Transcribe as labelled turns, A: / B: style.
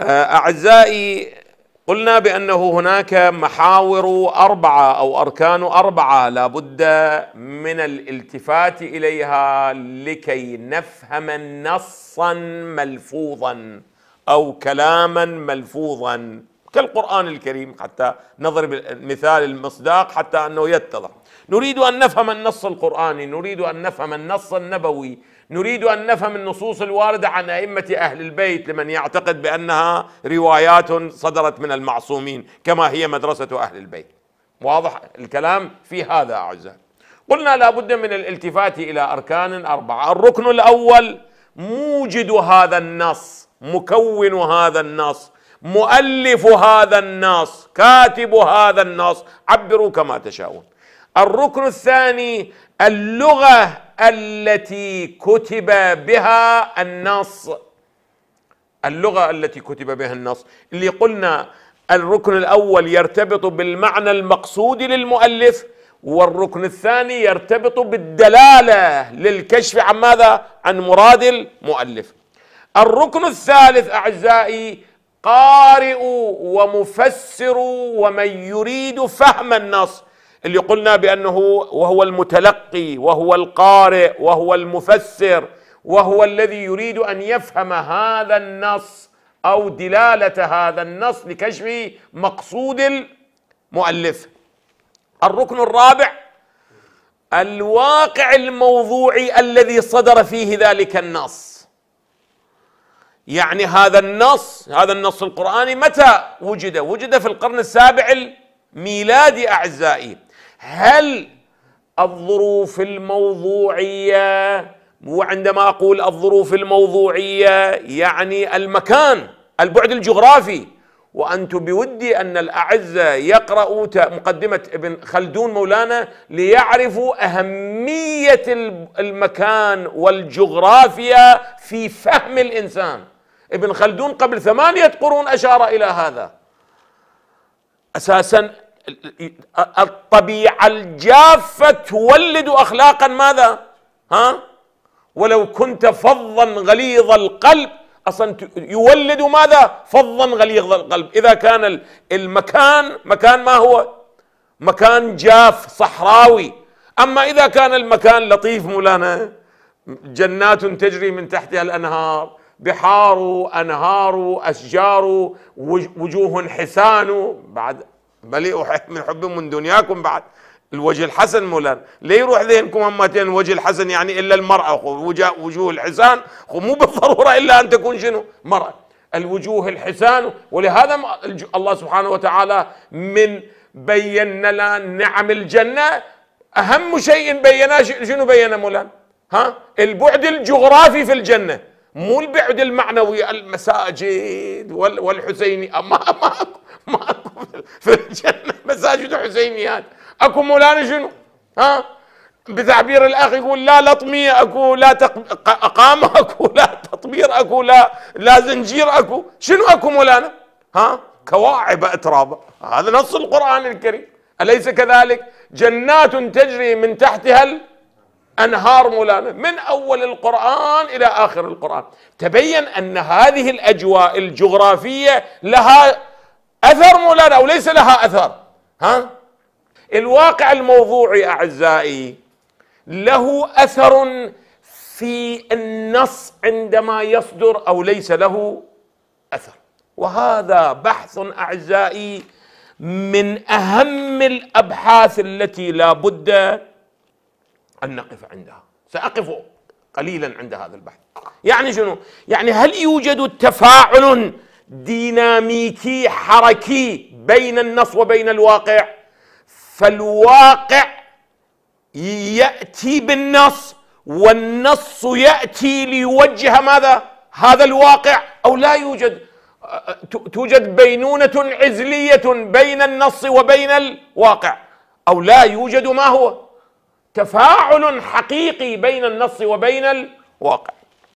A: آه، أعزائي قلنا بأنه هناك محاور أربعة أو أركان أربعة لابد من الالتفات إليها لكي نفهم نصا ملفوظا أو كلاما ملفوظا كالقرآن الكريم حتى نضرب مثال المصداق حتى أنه يتضح نريد أن نفهم النص القرآني نريد أن نفهم النص النبوي نريد أن نفهم النصوص الواردة عن أئمة أهل البيت لمن يعتقد بأنها روايات صدرت من المعصومين كما هي مدرسة أهل البيت واضح الكلام في هذا أعزاء قلنا لابد من الالتفات إلى أركان أربعة الركن الأول موجد هذا النص مكون هذا النص مؤلف هذا النص كاتب هذا النص عبروا كما تشاؤون الركن الثاني اللغة التي كتب بها النص اللغة التي كتب بها النص اللي قلنا الركن الأول يرتبط بالمعنى المقصود للمؤلف والركن الثاني يرتبط بالدلالة للكشف عن ماذا؟ عن مراد المؤلف الركن الثالث أعزائي قارئ ومفسر ومن يريد فهم النص اللي قلنا بأنه وهو المتلقي وهو القارئ وهو المفسر وهو الذي يريد أن يفهم هذا النص أو دلالة هذا النص لكشف مقصود المؤلف الركن الرابع الواقع الموضوعي الذي صدر فيه ذلك النص يعني هذا النص هذا النص القرآني متى وجد؟ وجد في القرن السابع الميلادي أعزائي هل الظروف الموضوعية وعندما أقول الظروف الموضوعية يعني المكان البعد الجغرافي وأنت بودي أن الأعزة يقرأوا مقدمة ابن خلدون مولانا ليعرفوا أهمية المكان والجغرافيا في فهم الإنسان ابن خلدون قبل ثمانية قرون أشار إلى هذا أساسا الطبيعة الجافة تولد أخلاقا ماذا ها ولو كنت فظا غليظ القلب اصلا يولد ماذا؟ فظا غليظ القلب، اذا كان المكان مكان ما هو؟ مكان جاف صحراوي، اما اذا كان المكان لطيف مولانا جنات تجري من تحتها الانهار، بحار أنهار أشجار وجوه حسان بعد مليء من حب من دنياكم بعد الوجه الحسن مولانا ليه يروح ذهنكم همتين الوجه الحسن يعني إلا المرأة وجوه الحسان مو بالضرورة إلا أن تكون شنو مرأة الوجوه الحسان ولهذا الله سبحانه وتعالى من بين لنا نعم الجنة أهم شيء بيناه شنو بينا مولانا ها البعد الجغرافي في الجنة مو البعد المعنوي المساجد والحسيني ما ماكو ماكو في الجنه مساجد حسينيات اكو مولانا شنو؟ ها؟ بتعبير الاخ يقول لا لطميه اكو لا اقامه اكو لا تطبير اكو لا لا زنجير اكو شنو اكو مولانا؟ ها؟ كواعب اترابا هذا نص القران الكريم اليس كذلك؟ جنات تجري من تحتها أنهار مولانا من أول القرآن إلى آخر القرآن تبين أن هذه الأجواء الجغرافية لها أثر مولانا أو ليس لها أثر ها الواقع الموضوعي أعزائي له أثر في النص عندما يصدر أو ليس له أثر وهذا بحث أعزائي من أهم الأبحاث التي لا بد أن نقف عندها سأقف قليلا عند هذا البحث يعني شنو؟ يعني هل يوجد تفاعل ديناميكي حركي بين النص وبين الواقع فالواقع يأتي بالنص والنص يأتي ليوجه ماذا؟ هذا الواقع أو لا يوجد أه، أه، توجد بينونة عزلية بين النص وبين الواقع أو لا يوجد ما هو تفاعل حقيقي بين النص وبين الواقع